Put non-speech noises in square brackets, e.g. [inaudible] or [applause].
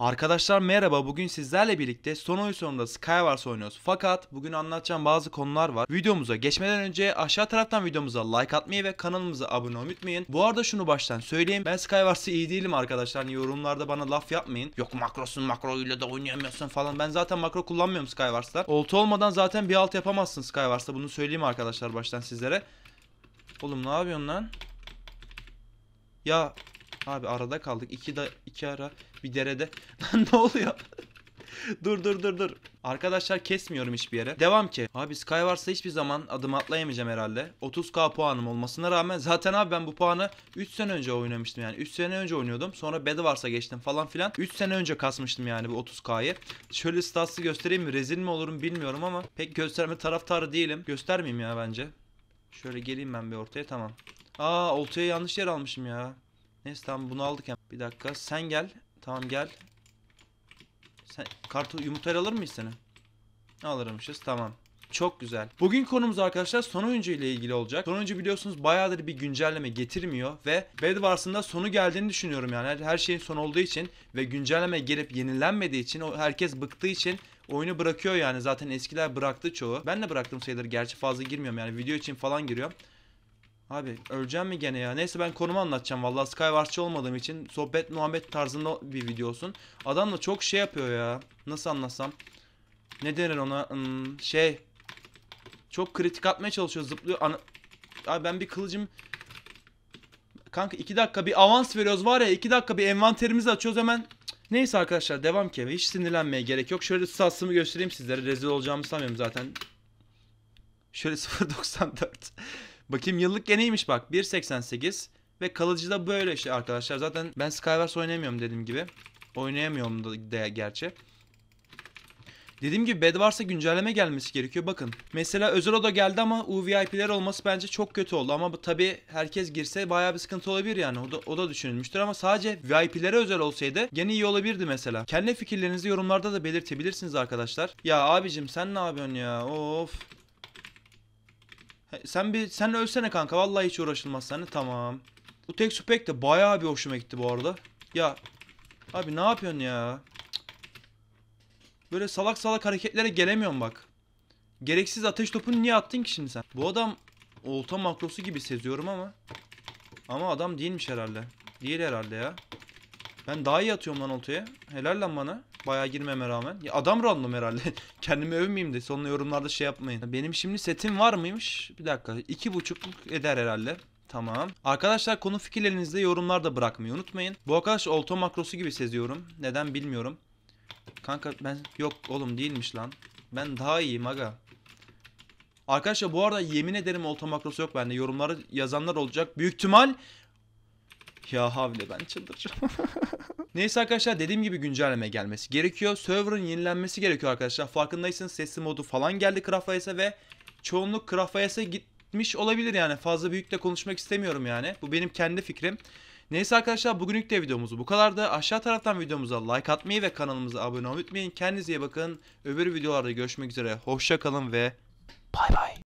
Arkadaşlar merhaba bugün sizlerle birlikte son oyun sonunda Skywars oynuyoruz. Fakat bugün anlatacağım bazı konular var. Videomuza geçmeden önce aşağı taraftan videomuza like atmayı ve kanalımıza abone olmayı unutmayın. Bu arada şunu baştan söyleyeyim. Ben Skywars'ı iyi değilim arkadaşlar. Hani yorumlarda bana laf yapmayın. Yok makrosun makroyla da oynayamıyorsun falan. Ben zaten makro kullanmıyorum Skywars'ta. Olta olmadan zaten bir alt yapamazsın Skywars'ta. Bunu söyleyeyim arkadaşlar baştan sizlere. Oğlum ne yapıyorsun lan? Ya Abi arada kaldık. İki, da, iki ara bir derede. [laughs] Lan ne oluyor? [laughs] dur dur dur dur. Arkadaşlar kesmiyorum hiçbir yere. Devam ki. Abi Sky varsa hiçbir zaman adım atlayamayacağım herhalde. 30k puanım olmasına rağmen [laughs] zaten abi ben bu puanı 3 sene önce oynamıştım yani. 3 sene önce oynuyordum. Sonra Bedi varsa geçtim falan filan. 3 sene önce kasmıştım yani bu 30k'yı. Şöyle statsı göstereyim mi? Rezil mi olurum bilmiyorum ama pek gösterme taraftarı değilim. Göstermeyeyim ya bence. Şöyle geleyim ben bir ortaya tamam. Aa oltaya yanlış yer almışım ya. Neyse tamam bunu aldık hem. Bir dakika. Sen gel. Tamam gel. Sen kartı yumurtayı alır mıyız seni? Alırmışız. Tamam. Çok güzel. Bugün konumuz arkadaşlar son oyuncu ile ilgili olacak. Son oyuncu biliyorsunuz bayağıdır bir güncelleme getirmiyor ve Bed Wars'ın da sonu geldiğini düşünüyorum yani. Her, şeyin son olduğu için ve güncelleme gelip yenilenmediği için herkes bıktığı için oyunu bırakıyor yani. Zaten eskiler bıraktı çoğu. Ben de bıraktım sayılır. Gerçi fazla girmiyorum yani video için falan giriyorum. Abi öleceğim mi gene ya? Neyse ben konumu anlatacağım. Vallahi Skywars'çı olmadığım için sohbet muhabbet tarzında bir video olsun. Adam da çok şey yapıyor ya. Nasıl anlatsam? Ne denir ona? Hmm, şey. Çok kritik atmaya çalışıyor. Zıplıyor. Ana... Abi ben bir kılıcım... Kanka 2 dakika bir avans veriyoruz var ya 2 dakika bir envanterimizi açıyoruz hemen. Neyse arkadaşlar devam ki hiç sinirlenmeye gerek yok. Şöyle satsımı göstereyim sizlere. Rezil olacağımı sanmıyorum zaten. Şöyle 0.94. [laughs] Bakayım yıllık geneymiş bak 1.88 ve kalıcı da böyle işte arkadaşlar. Zaten ben Skywars oynamıyorum dediğim gibi. Oynayamıyorum da, da gerçi. Dediğim gibi Bedwars'a güncelleme gelmesi gerekiyor. Bakın mesela özel oda geldi ama UVIP'ler olması bence çok kötü oldu. Ama tabi herkes girse baya bir sıkıntı olabilir yani. O da, o da düşünülmüştür ama sadece VIP'lere özel olsaydı gene iyi olabilirdi mesela. Kendi fikirlerinizi yorumlarda da belirtebilirsiniz arkadaşlar. Ya abicim sen ne yapıyorsun ya? Of sen bir sen ölsene kanka. Vallahi hiç uğraşılmaz seni Tamam. Bu tek spek de bayağı bir hoşuma gitti bu arada. Ya abi ne yapıyorsun ya? Böyle salak salak hareketlere gelemiyorum bak. Gereksiz ateş topunu niye attın ki şimdi sen? Bu adam olta makrosu gibi seziyorum ama. Ama adam değilmiş herhalde. Değil herhalde ya. Ben daha iyi atıyorum lan oltaya. Helal lan bana. Bayağı girmeme rağmen. Ya adam random herhalde. [laughs] Kendimi övmeyeyim de sonra yorumlarda şey yapmayın. Benim şimdi setim var mıymış? Bir dakika. İki buçukluk eder herhalde. Tamam. Arkadaşlar konu fikirlerinizde de yorumlarda bırakmayı unutmayın. Bu arkadaş olta makrosu gibi seziyorum. Neden bilmiyorum. Kanka ben yok oğlum değilmiş lan. Ben daha iyiyim aga. Arkadaşlar bu arada yemin ederim olta makrosu yok bende. Yorumları yazanlar olacak. Büyük ihtimal ya havle ben çıldıracağım. [laughs] Neyse arkadaşlar dediğim gibi güncelleme gelmesi gerekiyor. Server'ın yenilenmesi gerekiyor arkadaşlar. Farkındaysanız sesli modu falan geldi Craft ve çoğunluk Craft gitmiş olabilir yani. Fazla büyük konuşmak istemiyorum yani. Bu benim kendi fikrim. Neyse arkadaşlar bugünlük de videomuzu bu kadardı. Aşağı taraftan videomuza like atmayı ve kanalımıza abone olmayı unutmayın. Kendinize iyi bakın. Öbür videolarda görüşmek üzere. Hoşça kalın ve bay bay.